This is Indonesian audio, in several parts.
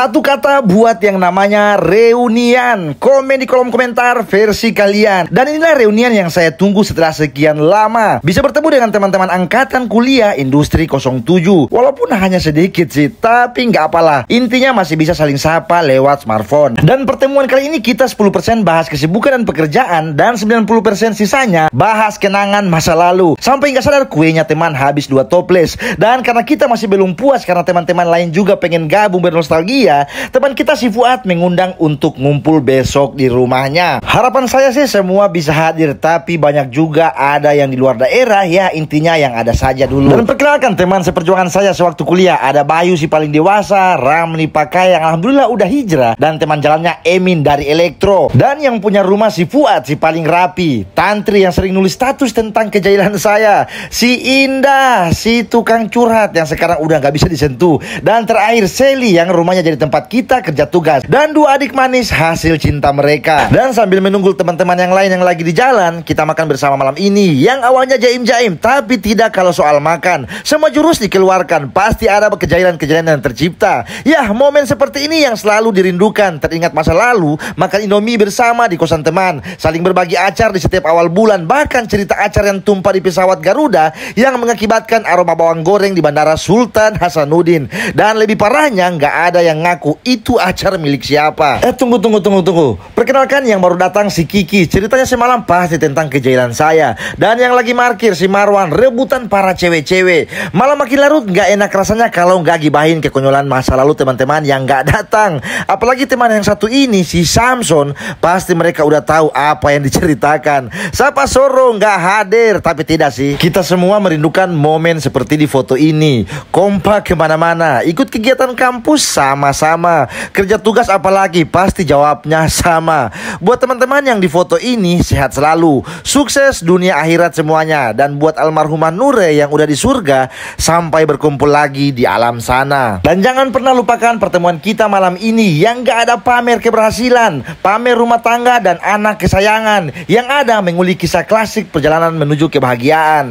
Satu kata buat yang namanya reunian. Komen di kolom komentar versi kalian. Dan inilah reunian yang saya tunggu setelah sekian lama. Bisa bertemu dengan teman-teman angkatan kuliah industri 07. Walaupun hanya sedikit sih, tapi nggak apalah. Intinya masih bisa saling sapa lewat smartphone. Dan pertemuan kali ini kita 10% bahas kesibukan dan pekerjaan dan 90% sisanya bahas kenangan masa lalu. Sampai nggak sadar kuenya teman habis dua toples. Dan karena kita masih belum puas karena teman-teman lain juga pengen gabung bernostalgia teman kita si Fuad mengundang untuk ngumpul besok di rumahnya. Harapan saya sih semua bisa hadir, tapi banyak juga ada yang di luar daerah ya intinya yang ada saja dulu. Dan perkenalkan teman seperjuangan saya sewaktu kuliah, ada Bayu si paling dewasa, Ramli Pakai yang alhamdulillah udah hijrah, dan teman jalannya Emin dari Elektro. Dan yang punya rumah si Fuad si paling rapi, Tantri yang sering nulis status tentang kejailan saya, si Indah, si tukang curhat yang sekarang udah nggak bisa disentuh, dan terakhir Sally yang rumahnya jadi di tempat kita kerja tugas dan dua adik manis hasil cinta mereka. Dan sambil menunggu teman-teman yang lain yang lagi di jalan, kita makan bersama malam ini yang awalnya jaim-jaim tapi tidak kalau soal makan. Semua jurus dikeluarkan, pasti ada kejailan-kejailan yang tercipta. Yah, momen seperti ini yang selalu dirindukan. Teringat masa lalu, makan Indomie bersama di kosan teman, saling berbagi acar di setiap awal bulan, bahkan cerita acar yang tumpah di pesawat Garuda yang mengakibatkan aroma bawang goreng di Bandara Sultan Hasanuddin. Dan lebih parahnya, nggak ada yang yang ngaku itu acara milik siapa. Eh tunggu tunggu tunggu tunggu. Perkenalkan yang baru datang si Kiki. Ceritanya semalam pasti tentang kejailan saya. Dan yang lagi markir si Marwan rebutan para cewek-cewek. malam makin larut nggak enak rasanya kalau nggak gibahin kekonyolan masa lalu teman-teman yang nggak datang. Apalagi teman yang satu ini si Samson pasti mereka udah tahu apa yang diceritakan. siapa Soro nggak hadir tapi tidak sih. Kita semua merindukan momen seperti di foto ini. Kompak kemana-mana, ikut kegiatan kampus sama sama-sama. Kerja tugas apalagi pasti jawabnya sama. Buat teman-teman yang di foto ini sehat selalu, sukses dunia akhirat semuanya dan buat almarhumah Nure yang udah di surga sampai berkumpul lagi di alam sana. Dan jangan pernah lupakan pertemuan kita malam ini yang gak ada pamer keberhasilan, pamer rumah tangga dan anak kesayangan yang ada mengulik kisah klasik perjalanan menuju kebahagiaan.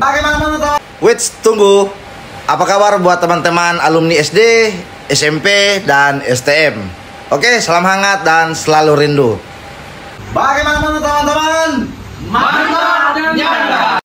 Wait, tunggu. Apa kabar buat teman-teman alumni SD SMP, dan STM. Oke, salam hangat dan selalu rindu. Bagaimana teman-teman? Mantap!